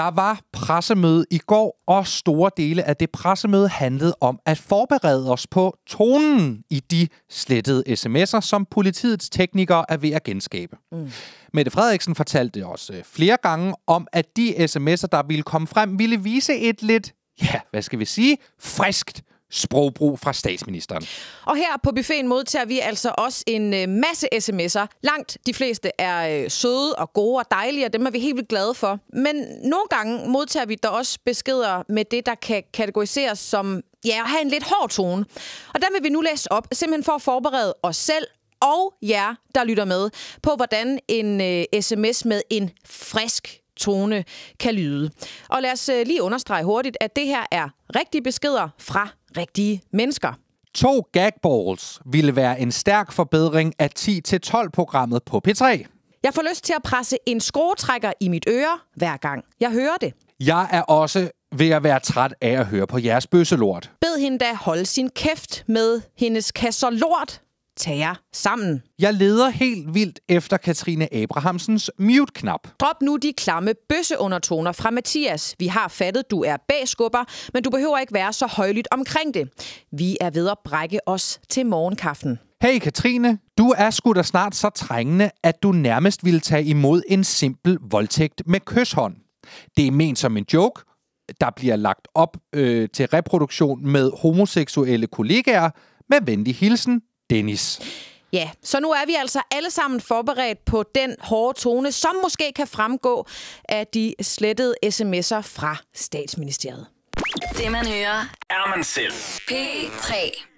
Der var pressemøde i går, og store dele af det pressemøde handlede om at forberede os på tonen i de slettede sms'er, som politiets teknikere er ved at genskabe. Mm. Mette Frederiksen fortalte os øh, flere gange om, at de sms'er, der ville komme frem, ville vise et lidt, ja, hvad skal vi sige, friskt sprogbrug fra statsministeren. Og her på buffeten modtager vi altså også en øh, masse sms'er. Langt de fleste er øh, søde og gode og dejlige, og dem er vi helt vildt glade for. Men nogle gange modtager vi der også beskeder med det, der kan kategoriseres som ja, at have en lidt hård tone. Og der vil vi nu læse op, simpelthen for at forberede os selv og jer, der lytter med, på hvordan en øh, sms med en frisk tone kan lyde. Og lad os øh, lige understrege hurtigt, at det her er rigtige beskeder fra rigtige mennesker. To gagballs ville være en stærk forbedring af 10-12-programmet på P3. Jeg får lyst til at presse en skruetrækker i mit øre, hver gang jeg hører det. Jeg er også ved at være træt af at høre på jeres bøsselort. Bed hende da holde sin kæft med hendes kasser lort, tage jer sammen. Jeg leder helt vildt efter Katrine Abrahamsens mute-knap. Drop nu de klamme bøsseundertoner fra Mathias. Vi har fattet, du er bagskubber, men du behøver ikke være så højlydt omkring det. Vi er ved at brække os til morgenkaffen. Hey Katrine, du er sgu da snart så trængende, at du nærmest ville tage imod en simpel voldtægt med kysshånd. Det er ment som en joke, der bliver lagt op øh, til reproduktion med homoseksuelle kollegaer, med venlig hilsen, Dennis. Ja, så nu er vi altså alle sammen forberedt på den hårde tone, som måske kan fremgå af de slettede sms'er fra statsministeriet. Det man hører, er man selv. P3.